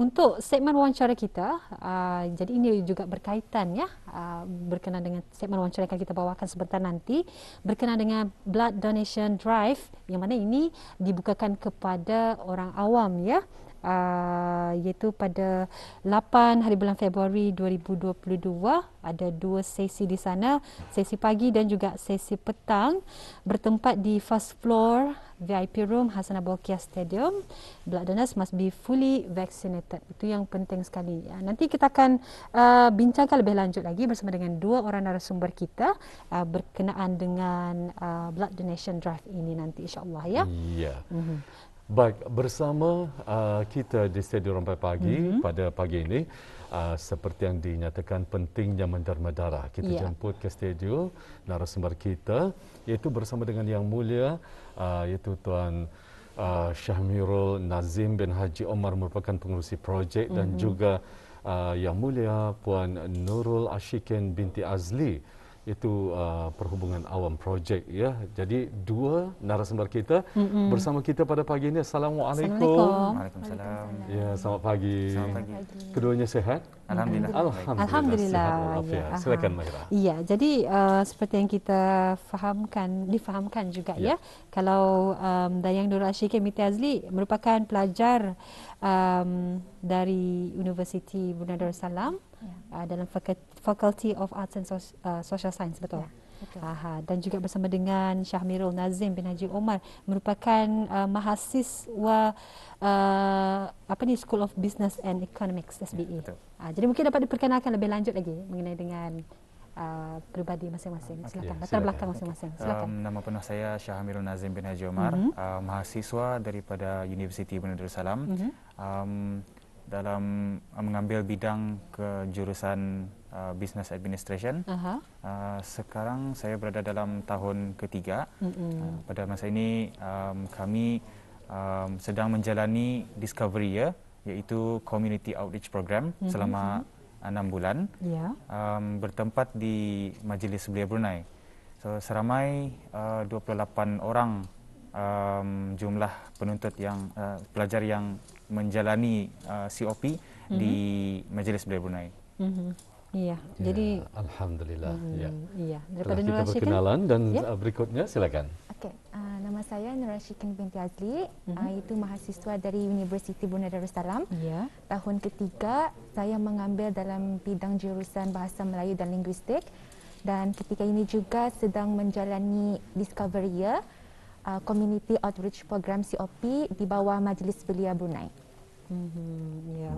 untuk segmen wawancara kita, uh, jadi ini juga berkaitan ya uh, berkenaan dengan segmen wawancara yang kita bawakan sebentar nanti berkenaan dengan blood donation drive yang mana ini dibukakan kepada orang awam ya uh, iaitu pada 8 hari bulan Februari 2022 ada dua sesi di sana sesi pagi dan juga sesi petang bertempat di first floor VIP room Hasanah Bolkiah Stadium blood donors must be fully vaccinated itu yang penting sekali ya, nanti kita akan uh, bincangkan lebih lanjut lagi bersama dengan dua orang narasumber kita uh, berkenaan dengan uh, blood donation drive ini nanti insyaAllah ya yeah. mm-hmm. Baik, bersama uh, kita di Stadio Rompai Pagi mm-hmm. pada pagi ini, uh, seperti yang dinyatakan pentingnya menderma darah, kita yeah. jemput ke Stadio narasumber kita, iaitu bersama dengan Yang Mulia, uh, iaitu Tuan uh, Syahmirul Nazim bin Haji Omar merupakan pengurusi projek mm-hmm. dan mhm. juga uh, Yang Mulia Puan Nurul Ashikin binti Azli. Itu uh, Perhubungan Awam projek, ya. Jadi dua narasumber kita Mm-mm. bersama kita pada pagi ini. Assalamualaikum. Assalamualaikum. Waalaikumsalam. Ya, selamat pagi. Selamat pagi. Keduanya sehat? Alhamdulillah. Alhamdulillah. Alhamdulillah. Sehat, ya. Silakan Mahira. Ya, jadi uh, seperti yang kita fahamkan, difahamkan juga ya. ya kalau um, Dayang Nur Ashiq Miti Azli merupakan pelajar um, dari Universiti Bunda Darussalam. Salam uh, dalam Faculty of Arts and Social, uh, Social Science betul. Yeah. Ya, Aha, dan juga bersama dengan Syah Nazim bin Haji Omar merupakan uh, mahasiswa uh, apa ni School of Business and Economics SBE. Ya, Uh, jadi mungkin dapat diperkenalkan lebih lanjut lagi mengenai dengan uh, pribadi masing-masing. Silakan latar belakang masing-masing. Okay. Silakan. Um, nama penuh saya Syah Mirul Nazim bin Haji Omar, mm-hmm. uh, mahasiswa daripada University Bandar Darussalam. Mm-hmm. Um, dalam uh, mengambil bidang ke jurusan uh, business administration. Uh-huh. Uh, sekarang saya berada dalam tahun ketiga. Uh, pada masa ini um, kami um, sedang menjalani discovery ya, iaitu community outreach program mm-hmm. selama enam bulan. Yeah. Um, bertempat di Majlis Belia Brunei. So seramai uh, 28 orang um, jumlah penuntut yang uh, pelajar yang menjalani uh, COP mm-hmm. di Majlis Belia Brunei. Mm-hmm. Iya. Ya, jadi alhamdulillah. Mhm. Ya. Iya. Hmm, ya. Daripada Nur Rashikin dan ya? Uh, berikutnya silakan. Okey. Uh, nama saya Nur Rashikin binti Azli. Mm-hmm. Uh, itu mahasiswa dari Universiti Brunei Darussalam. Ya. Tahun ketiga saya mengambil dalam bidang jurusan Bahasa Melayu dan Linguistik dan ketika ini juga sedang menjalani discovery year uh, Community Outreach Program COP di bawah Majlis Belia Brunei. Ya,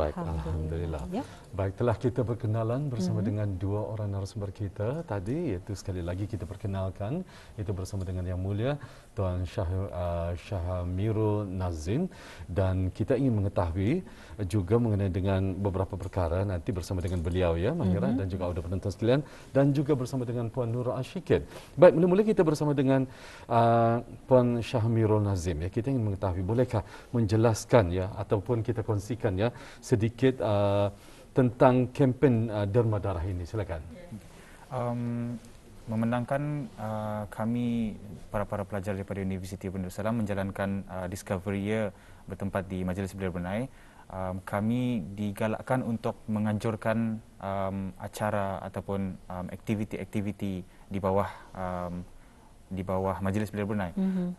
Baik, Alhamdulillah. Alhamdulillah. Ya. Baik, telah kita berkenalan bersama hmm dengan dua orang narasumber kita tadi, iaitu sekali lagi kita perkenalkan, itu bersama dengan Yang Mulia, Tuan Syah, uh, Syahamiru Nazim. Dan kita ingin mengetahui juga mengenai dengan beberapa perkara nanti bersama dengan beliau, ya, Mahira, hmm dan juga audio penonton sekalian, dan juga bersama dengan Puan Nur Ashikin. Baik, mula-mula kita bersama dengan uh, Puan Syahamiru Nazim. Ya. Kita ingin mengetahui, bolehkah menjelaskan, ya, ataupun kita kita kongsikan ya sedikit uh, tentang kempen uh, derma darah ini silakan um, memenangkan uh, kami para-para pelajar daripada Universiti Bandar Salam menjalankan uh, discovery year bertempat di Majlis Belia Brunei um, kami digalakkan untuk menganjurkan um, acara ataupun um, aktiviti-aktiviti di bawah um, di bawah Majlis Belia Brunei mm-hmm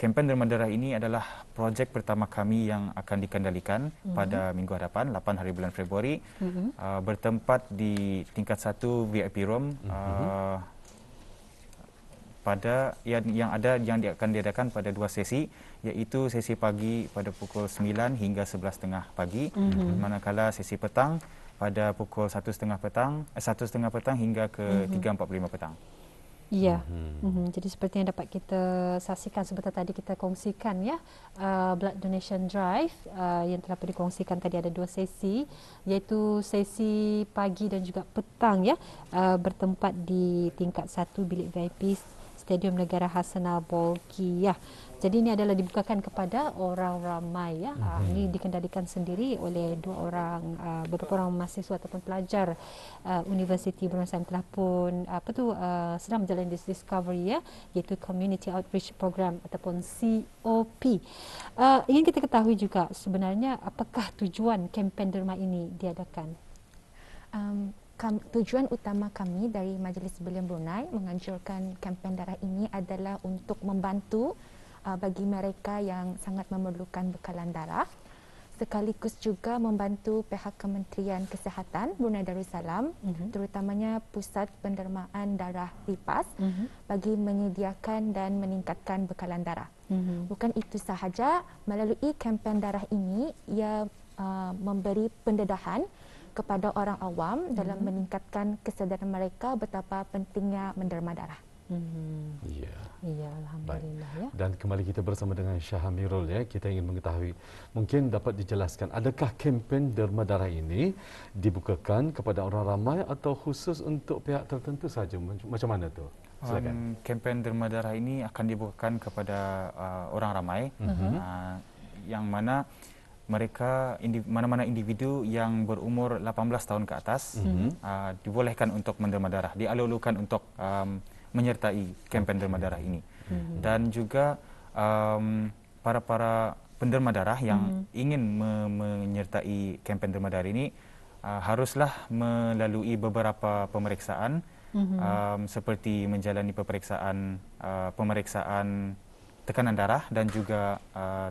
kempen dermadera ini adalah projek pertama kami yang akan dikendalikan mm -hmm. pada minggu hadapan 8 hari bulan Februari mm -hmm. uh, bertempat di tingkat 1 VIP room mhm. mm -hmm. uh, pada yang yang ada yang akan diadakan pada dua sesi iaitu sesi pagi pada pukul 9 hingga 11.30 pagi mm -hmm. manakala sesi petang pada pukul 1.30 petang 1.30 eh, petang hingga ke mm -hmm. 3.45 petang. Ya, mm Mm-hmm. jadi seperti yang dapat kita saksikan sebentar tadi kita kongsikan ya uh, blood donation drive uh, yang telah dikongsikan tadi ada dua sesi iaitu sesi pagi dan juga petang ya uh, bertempat di tingkat satu bilik VIP Stadium Negara Hasanah Bolkiah. Ya. Jadi ini adalah dibukakan kepada orang ramai ya. hmm Ini dikendalikan sendiri oleh dua orang uh, beberapa orang mahasiswa ataupun pelajar uh, Universiti Brunei yang telah pun apa tu sedang menjalani this discovery ya iaitu Community Outreach Program ataupun COP. ingin kita ketahui juga sebenarnya apakah tujuan kempen derma ini diadakan? Um, tujuan utama kami dari Majlis Belian Brunei menganjurkan kempen darah ini adalah untuk membantu uh, bagi mereka yang sangat memerlukan bekalan darah sekaligus juga membantu pihak Kementerian Kesihatan Brunei Darussalam mm-hmm. terutamanya Pusat Pendermaan Darah Lipas mm-hmm. bagi menyediakan dan meningkatkan bekalan darah. Mm-hmm. Bukan itu sahaja, melalui kempen darah ini ia uh, memberi pendedahan kepada orang awam mhm. dalam meningkatkan kesedaran mereka betapa pentingnya menderma darah. hmm Ya. Ya, alhamdulillah ya. Dan kembali kita bersama dengan Syah Amirul ya. Kita ingin mengetahui mungkin dapat dijelaskan adakah kempen derma darah ini dibukakan kepada orang ramai atau khusus untuk pihak tertentu saja macam mana tu? Silakan. Um, kempen derma darah ini akan dibukakan kepada uh, orang ramai. Mm-hmm. Uh, yang mana mereka mana-mana individu yang berumur 18 tahun ke atas mm-hmm. uh, dibolehkan untuk menerima darah dialulukan untuk um, menyertai kempen okay. derma darah ini mm-hmm. dan juga um, para para penderma darah yang mm-hmm. ingin me- menyertai kempen derma darah ini uh, haruslah melalui beberapa pemeriksaan mm-hmm. um, seperti menjalani pemeriksaan uh, ah, pemeriksaan tekanan darah dan juga uh,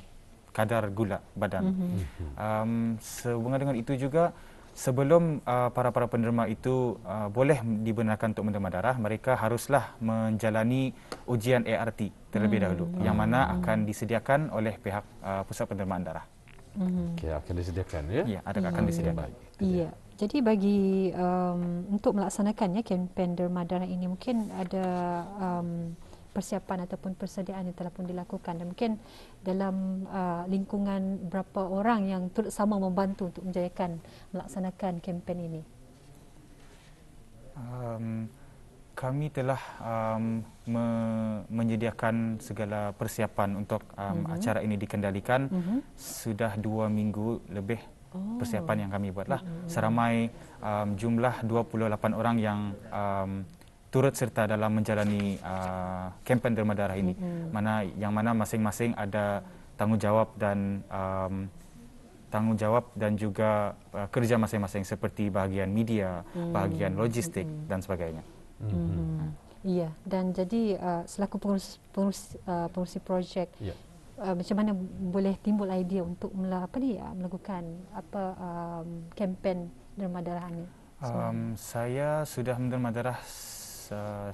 kadar gula badan. Mm-hmm. Um, sehubungan dengan itu juga, sebelum uh, para-para penderma itu uh, boleh dibenarkan untuk menderma darah, mereka haruslah menjalani ujian ART terlebih mhm. dahulu mm-hmm. yang ah. mana akan disediakan oleh pihak uh, pusat pendermaan darah. Mm-hmm. Okay, akan disediakan ya? Ya, ada mm akan disediakan. Baik, iya. Jadi bagi um, untuk melaksanakannya kempen derma darah ini mungkin ada um, persiapan ataupun persediaan yang telah pun dilakukan dan mungkin dalam uh, lingkungan berapa orang yang turut sama membantu untuk menjayakan melaksanakan kempen ini? Um, kami telah um, me- menyediakan segala persiapan untuk um, mm-hmm. acara ini dikendalikan mm-hmm. sudah dua minggu lebih oh. persiapan yang kami buatlah mm-hmm. seramai um, jumlah 28 orang yang um, turut serta dalam menjalani uh, kempen derma darah ini mm-hmm. mana yang mana masing-masing ada tanggungjawab dan um, tanggungjawab dan juga uh, kerja masing-masing seperti bahagian media, mm-hmm. bahagian logistik mm-hmm. dan sebagainya. Mm-hmm. Mm-hmm. Iya dan jadi uh, selaku pengurus pengurus, uh, pengurus projek yeah. uh, macam mana boleh timbul idea untuk mela- apa ni uh, melakukan apa um, kempen derma darah ini? um, saya sudah menderma darah uh,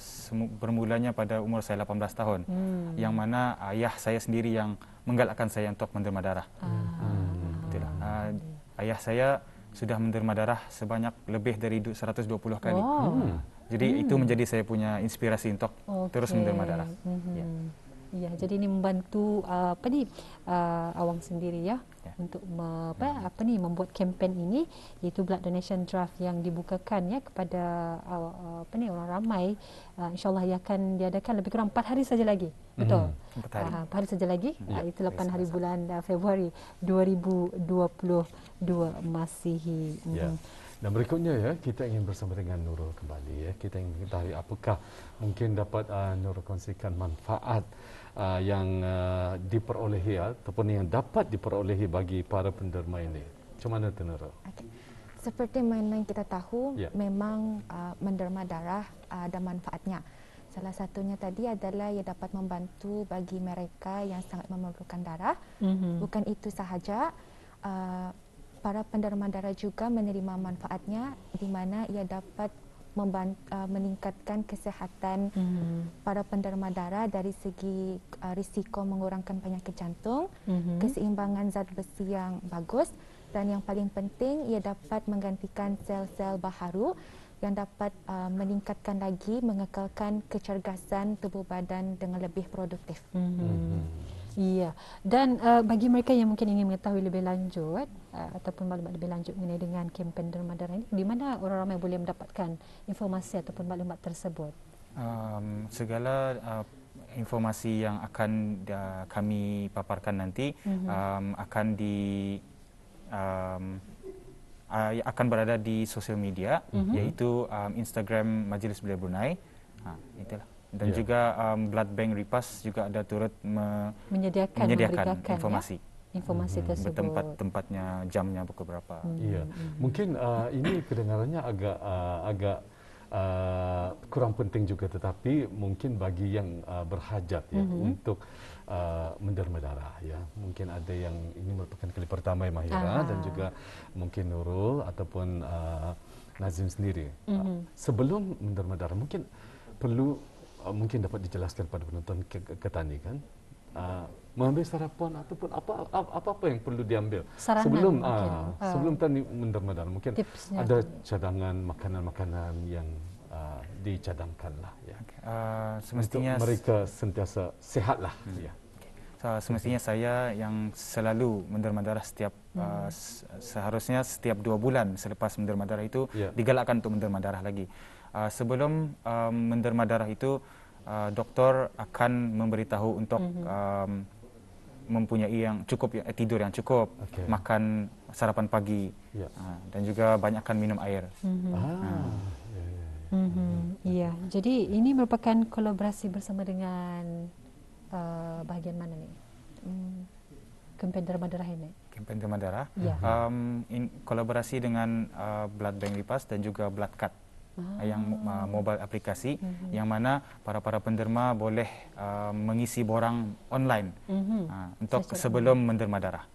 bermulanya pada umur saya 18 tahun hmm. yang mana ayah saya sendiri yang menggalakkan saya untuk menderma darah. Ah. Hmm. Uh, ayah saya sudah menderma darah sebanyak lebih dari 120 kali. Wow. Hmm. Jadi hmm. itu menjadi saya punya inspirasi untuk okay. terus menderma darah. Hmm. Yeah. Ya, jadi ini membantu uh, apa ni uh, awang sendiri ya, ya. untuk me- hmm. apa, ya. apa ni membuat kempen ini iaitu blood donation drive yang dibukakan ya kepada uh, uh, apa ni orang ramai uh, insyaallah ia akan diadakan lebih kurang 4 hari saja lagi. Hmm. Betul. Hmm, 4 hari. Uh, hari saja lagi. Hmm. Uh, ya. Uh, itu 8 hari bulan uh, Februari 2022 Masihi. Ya. Dan berikutnya ya kita ingin bersama dengan Nurul kembali ya kita ingin tahu apakah mungkin dapat uh, Nurul kongsikan manfaat Uh, yang uh, diperolehi ataupun yang dapat diperolehi bagi para penderma ini? Macam mana Tenera? Okay. Seperti mana kita tahu, yeah. memang uh, menderma darah uh, ada manfaatnya. Salah satunya tadi adalah ia dapat membantu bagi mereka yang sangat memerlukan darah. Mm-hmm. Bukan itu sahaja, uh, para penderma darah juga menerima manfaatnya di mana ia dapat membant- uh, meningkatkan kesihatan mm-hmm. para penderma darah dari segi uh, risiko mengurangkan penyakit jantung, mm-hmm. keseimbangan zat besi yang bagus dan yang paling penting ia dapat menggantikan sel-sel baharu yang dapat uh, meningkatkan lagi mengekalkan kecergasan tubuh badan dengan lebih produktif. Mm-hmm. Mm-hmm. Ya. Dan uh, bagi mereka yang mungkin ingin mengetahui lebih lanjut uh, ataupun maklumat lebih lanjut mengenai dengan kempen Dermadara ini di mana orang ramai boleh mendapatkan informasi ataupun maklumat tersebut um, segala uh, informasi yang akan uh, kami paparkan nanti mm-hmm. um, akan di um, uh, akan berada di sosial media mm-hmm. iaitu um, Instagram Majlis Belia Brunei ha itulah dan yeah. juga um, Blood Bank Ripas juga ada turut me- menyediakan, menyediakan ya? informasi yeah informasi hmm, tersebut. Tempat tempatnya, jamnya pukul berapa. Hmm. Ya. Hmm. Mungkin uh, ini kedengarannya agak uh, agak Uh, kurang penting juga tetapi mungkin bagi yang uh, berhajat ya mm-hmm. untuk uh, menderma darah ya mungkin ada yang ini merupakan kali pertama ya Mahira Aha. dan juga mungkin Nurul ataupun uh, Nazim sendiri uh, mm-hmm. uh, sebelum menderma darah mungkin perlu uh, mungkin dapat dijelaskan pada penonton ke- ke- kan Ah, mengambil sarapan ataupun apa apa apa yang perlu diambil Saranan sebelum uh, sebelum tadi mendermadan mungkin Tipsnya. ada cadangan makanan-makanan yang uh, lah. ya okay. uh, semestinya Untuk mereka sentiasa sehatlah hmm. ya okay. so, semestinya okay. saya yang selalu menderma darah setiap Uh, seharusnya setiap dua bulan selepas menderma darah itu yeah. digalakkan untuk menderma darah lagi. Uh, sebelum um, menderma darah itu uh, doktor akan memberitahu untuk mm-hmm. um, mempunyai yang cukup eh, tidur yang cukup okay. makan sarapan pagi yeah. uh, dan juga banyakkan minum air. Mm-hmm. Ah. Uh. Mm-hmm. Ya, ya, ya. Mhm. jadi ini merupakan kolaborasi bersama dengan uh, bahagian mana nih? Hmm. Kempen Derma Darah ini? Kempen Derma Darah? Ya. Um, in, kolaborasi dengan uh, Blood Bank Lipas dan juga Blood Cut oh. yang uh, mobile aplikasi mm-hmm. yang mana para para penderma boleh uh, mengisi borang online mm-hmm. uh, untuk Saya sebelum cakap. menderma darah.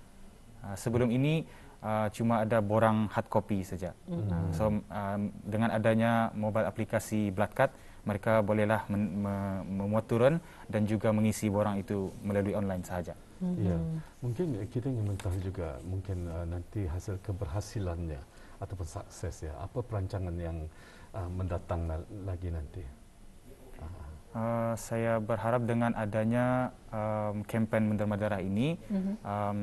Uh, sebelum ini uh, cuma ada borang hard copy saja. Mm-hmm. So uh, dengan adanya mobile aplikasi blood mereka bolehlah memuat turun dan juga mengisi borang itu melalui online sahaja. Mm-hmm. Ya. Mungkin eh, kita ingin mengetahui juga mungkin uh, nanti hasil keberhasilannya ataupun sukses ya. Apa perancangan yang uh, mendatang na- lagi nanti? Uh, saya berharap dengan adanya um, kempen menderma darah ini mm-hmm. um,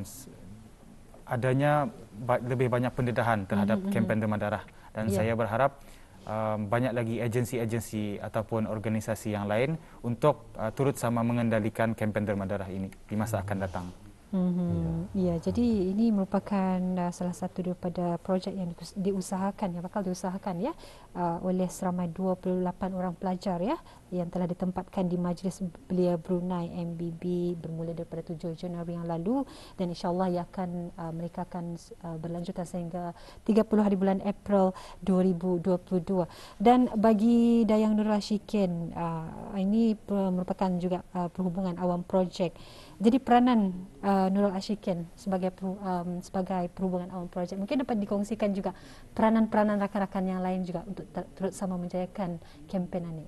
adanya ba- lebih banyak pendedahan terhadap mm-hmm. kempen menderma darah dan yeah. saya berharap um, banyak lagi agensi-agensi ataupun organisasi yang lain untuk uh, turut sama mengendalikan kempen darah ini di masa akan datang. Mm-hmm. Ya. ya, jadi ini merupakan uh, salah satu daripada projek yang diusahakan, yang bakal diusahakan ya uh, oleh seramai 28 orang pelajar ya yang telah ditempatkan di majlis belia Brunei MBB bermula daripada 7 Januari yang lalu dan insyaallah ia akan uh, mereka akan uh, berlanjutan sehingga 30 hari bulan April 2022 dan bagi Dayang Nur Rashikin uh, ini merupakan juga uh, perhubungan awam projek jadi peranan uh, Nurul Ashikin sebagai um, sebagai perhubungan awam projek mungkin dapat dikongsikan juga peranan-peranan rakan-rakan yang lain juga untuk terus sama menjayakan kempen ini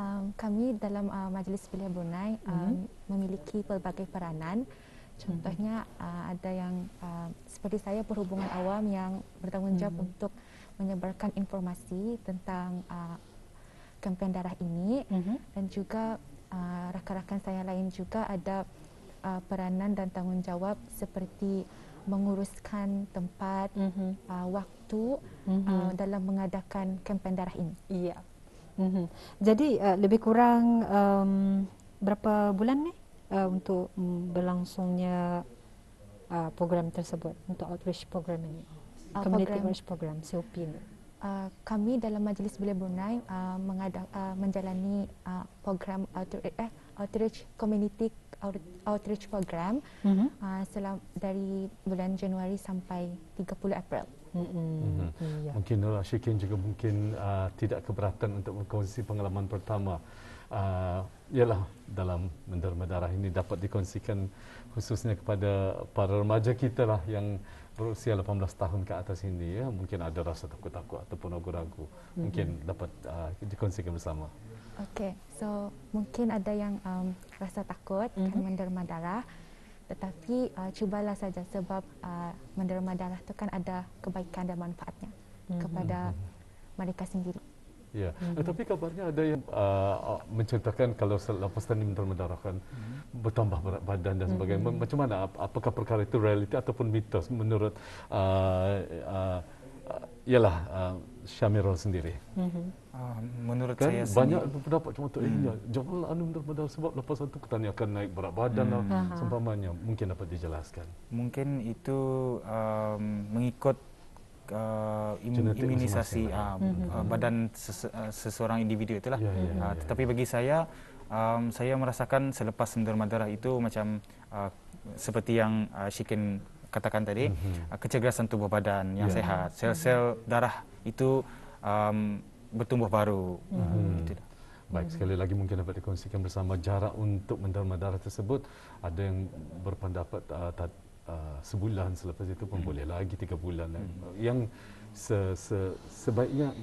um, kami dalam uh, majlis pilihan Brunei mm-hmm. memiliki pelbagai peranan. Contohnya mm-hmm. uh, ada yang uh, seperti saya perhubungan awam yang bertanggungjawab mm-hmm. untuk menyebarkan informasi tentang uh, kempen darah ini mm-hmm. dan juga uh, rakan-rakan saya lain juga ada uh, peranan dan tanggungjawab seperti menguruskan tempat mm-hmm. uh, waktu mm-hmm. uh, dalam mengadakan kempen darah ini. Yeah. Mm-hmm. Jadi uh, lebih kurang um, berapa bulan ni uh, untuk berlangsungnya uh, program tersebut untuk outreach program ini, uh, community program. outreach program COP ini. Uh, ah, kami dalam Majlis Belia Brunei uh, ah, mengadang, uh, menjalani uh, program outreach, eh, outreach community outreach program mm-hmm. uh, selama dari bulan Januari sampai 30 April. Mm-hmm. mm-hmm. mm-hmm yeah. Mungkin uh, Nurul juga mungkin uh, tidak keberatan untuk mengkongsi pengalaman pertama. Uh, ialah dalam menderma darah ini dapat dikongsikan khususnya kepada para remaja kita lah yang berusia 18 tahun ke atas ini. Ya. Mungkin ada rasa takut-takut ataupun ragu-ragu. Mm-hmm. Mungkin dapat uh, dikongsikan bersama. Okay, so mungkin ada yang um, rasa takut mm-hmm. menderma darah tetapi uh, cubalah saja sebab uh, menderma darah tu kan ada kebaikan dan manfaatnya mm-hmm. kepada mhm. mereka sendiri. Ya, mm-hmm. eh, mhm. tapi kabarnya ada yang uh, menceritakan kalau selepas tadi menderma darah kan mm-hmm. bertambah berat badan dan mhm. sebagainya. Mm-hmm. Macam mana? Apakah perkara itu realiti ataupun mitos menurut uh, uh, ialah uh, Syamirul sendiri. Mm-hmm. Uh, menurut kan, saya banyak sendiri. pendapat cuma untuk ini. Eh, hmm. ya, Janganlah anu daripada sebab lepas satu pertanyaan akan naik berat badan mm. lah. uh mungkin dapat dijelaskan. Mungkin itu um, mengikut Uh, im- imunisasi uh, mm-hmm. uh, badan ses- uh, ah, seseorang individu itulah. Yeah, ya, ya, yeah, yeah, uh, tetapi bagi saya, um, saya merasakan selepas sendirian darah itu macam uh, seperti yang uh, Shikin katakan tadi mm-hmm. uh, kecergasan tubuh badan yang yeah. sehat sel-sel mhm. darah itu um, bertumbuh baru mm-hmm. gitu. Baik mhm. sekali lagi mungkin dapat dikongsikan bersama jarak untuk menderma darah tersebut ada yang berpendapat uh, tak, uh, sebulan selepas itu pun mhm. boleh lagi tiga bulan mm. yang se, se, sebaiknya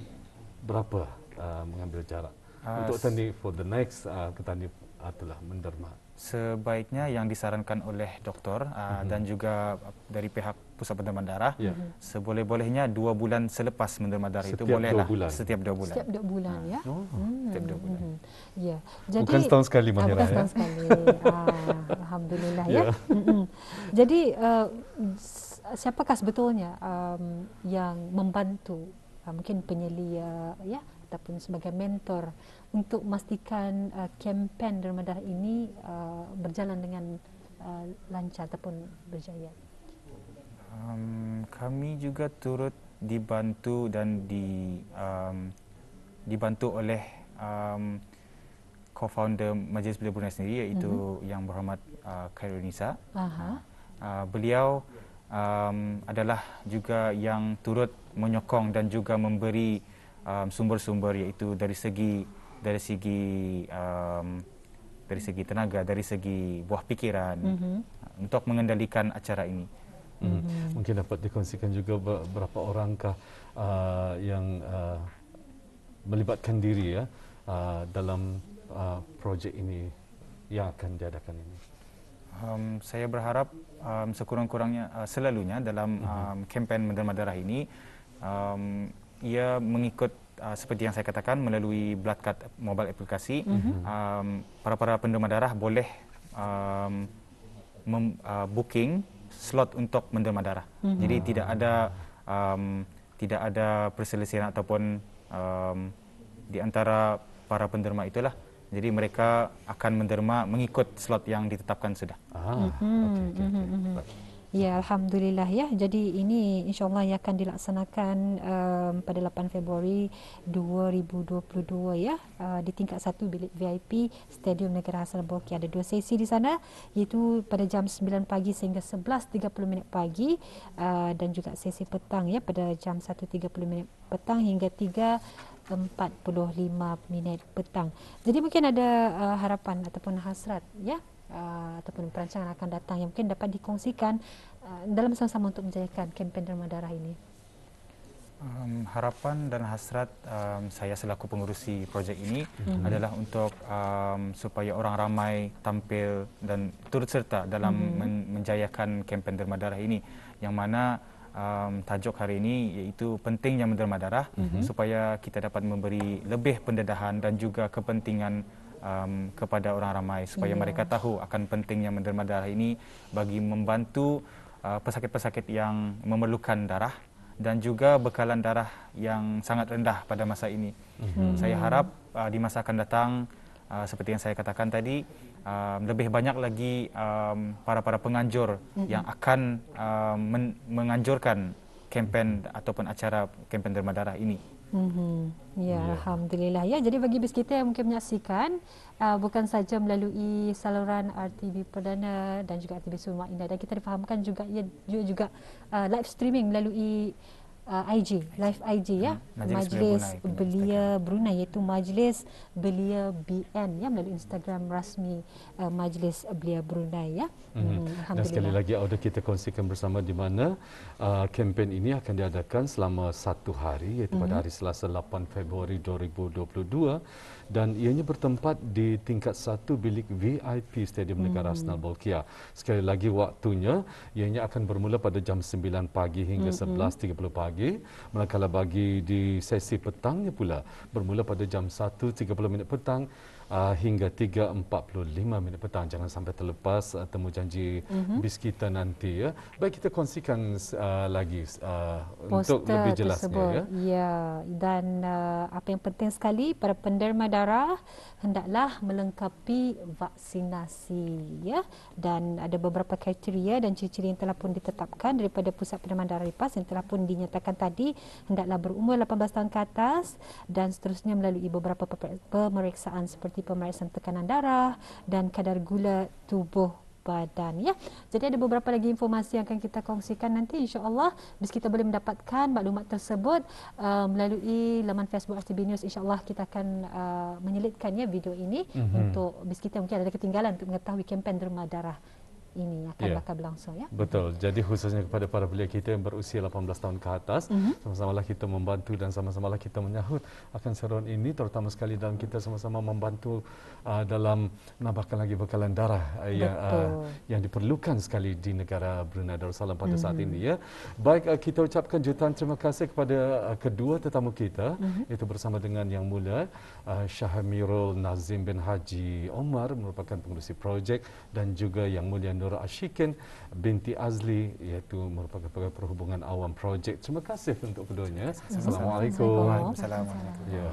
berapa uh, mengambil jarak uh, untuk tanding for the next uh, petani uh, telah menderma sebaiknya yang disarankan oleh doktor uh, mm-hmm. dan juga dari pihak pusat penerimaan darah yeah. mm-hmm. seboleh-bolehnya dua bulan selepas menerima darah setiap itu bolehlah dua setiap dua bulan setiap dua bulan ah. ya oh, hmm. setiap dua bulan mhm. ya jadi bukan setahun sekali mahirah, bukan setahun sekali ah, alhamdulillah ya, ya. Mhm. jadi uh, siapakah sebetulnya um, yang membantu uh, mungkin penyelia ya ataupun sebagai mentor untuk memastikan uh, kempen derma darah ini uh, berjalan dengan uh, lancar ataupun berjaya? Um, kami juga turut dibantu dan di, um, dibantu oleh um, co-founder Majlis Bila Brunei sendiri iaitu uh-huh. Yang Berhormat uh, Khairul Nisa. Uh-huh. Uh, beliau um, adalah juga yang turut menyokong dan juga memberi um, sumber-sumber iaitu dari segi dari segi um, dari segi tenaga dari segi buah pikiran mm-hmm. untuk mengendalikan acara ini mm-hmm. mungkin dapat dikongsikan juga berapa orangkah uh, yang uh, melibatkan diri ya uh, dalam uh, projek ini yang akan diadakan ini um, saya berharap um, sekurang-kurangnya uh, selalunya dalam mm-hmm. um, kempen menderma darah ini um, ia mengikut Uh, seperti yang saya katakan melalui blood card mobile aplikasi mm-hmm. um, para-para penderma darah boleh um, mem, uh, booking slot untuk menderma darah. Mm-hmm. Jadi tidak ada um, tidak ada perselisihan ataupun um, di antara para penderma itulah. Jadi mereka akan menderma mengikut slot yang ditetapkan sudah. Mhm. Ah. Mm-hmm. Okay, okay, okay. Mm-hmm. Mhm, mhm. Ya, alhamdulillah ya. Jadi ini insyaallah ia akan dilaksanakan um, pada 8 Februari 2022 ya uh, di tingkat satu bilik VIP Stadium Negara Hasan Bolki ada dua sesi di sana iaitu pada jam 9 pagi sehingga 11.30 minit pagi uh, dan juga sesi petang ya pada jam 1.30 minit petang hingga 3 45 minit petang. Jadi mungkin ada uh, harapan ataupun hasrat ya uh, ataupun perancangan akan datang yang mungkin dapat dikongsikan uh, dalam sama-sama untuk menjayakan kempen derma darah ini? Um, harapan dan hasrat um, saya selaku pengurusi projek ini mm-hmm. adalah untuk um, supaya orang ramai tampil dan turut serta dalam mm-hmm. menjayakan kempen derma darah ini yang mana um, tajuk hari ini iaitu pentingnya menderma darah mm-hmm. supaya kita dapat memberi lebih pendedahan dan juga kepentingan um, kepada orang ramai supaya yeah. mereka tahu akan pentingnya menderma darah ini bagi membantu uh, pesakit-pesakit yang memerlukan darah dan juga bekalan darah yang sangat rendah pada masa ini. Mm-hmm. Saya harap uh, di masa akan datang uh, seperti yang saya katakan tadi uh, lebih banyak lagi um, para-para penganjur mm-hmm. yang akan uh, men- menganjurkan kempen ataupun acara kempen derma darah ini. Mm-hmm. Ya, yeah. alhamdulillah. Ya, jadi bagi bis kita yang mungkin menyaksikan uh, bukan saja melalui saluran RTV Perdana dan juga RTV Sumak Indah dan kita difahamkan juga ya juga, juga uh, live streaming melalui uh, ah, IG, live IG ya. Hmm. Majlis, majlis Belia, belia Brunei iaitu Majlis Belia BN ya melalui Instagram rasmi uh, Majlis Belia Brunei ya. Mm-hmm. Dan sekali lagi ada kita kongsikan bersama di mana uh, kempen ini akan diadakan selama satu hari iaitu mm-hmm. pada hmm. hari Selasa 8 Februari 2022 dan ianya bertempat di tingkat satu bilik VIP Stadium Negara mm-hmm. Arsenal Bolkiah. Sekali lagi waktunya ianya akan bermula pada jam 9 pagi hingga mm-hmm. 11.30 pagi pagi manakala bagi di sesi petangnya pula bermula pada jam 1.30 minit petang uh, hingga 3.45 minit petang. Jangan sampai terlepas uh, temu janji mm-hmm. bis kita nanti. Ya. Baik, kita kongsikan uh, lagi uh, untuk lebih jelasnya. Ya. ya, dan uh, apa yang penting sekali para penderma darah hendaklah melengkapi vaksinasi. ya Dan ada beberapa kriteria dan ciri-ciri yang telah pun ditetapkan daripada Pusat Penderman Darah Lipas yang telah pun dinyatakan tadi hendaklah berumur 18 tahun ke atas dan seterusnya melalui beberapa pemeriksaan seperti seperti pemeriksaan tekanan darah dan kadar gula tubuh badan ya. Jadi ada beberapa lagi informasi yang akan kita kongsikan nanti insya-Allah bis kita boleh mendapatkan maklumat tersebut uh, melalui laman Facebook RTB News insya-Allah kita akan uh, menyelitkan ya, video ini mm-hmm. untuk bis kita mungkin ada ketinggalan untuk mengetahui kempen derma darah ini akan yeah. bakal berlangsung ya. Betul. Jadi khususnya kepada para belia kita yang berusia 18 tahun ke atas, mm-hmm. sama-samalah kita membantu dan sama-samalah kita menyahut akan seron ini terutama sekali dalam kita sama-sama membantu uh, dalam menambahkan lagi bekalan darah uh, yang uh, yang diperlukan sekali di negara Brunei Darussalam pada mm-hmm. saat mhm. ini ya. Baik uh, kita ucapkan jutaan terima kasih kepada uh, kedua tetamu kita mm-hmm. itu bersama dengan yang Mulia uh, Syahmirul Nazim bin Haji Omar merupakan pengurusi projek dan juga yang mulia Nur Nur Ashikin binti Azli iaitu merupakan pegawai perhubungan awam projek. Terima kasih untuk keduanya. Assalamualaikum. Assalamualaikum. Assalamualaikum. Ya.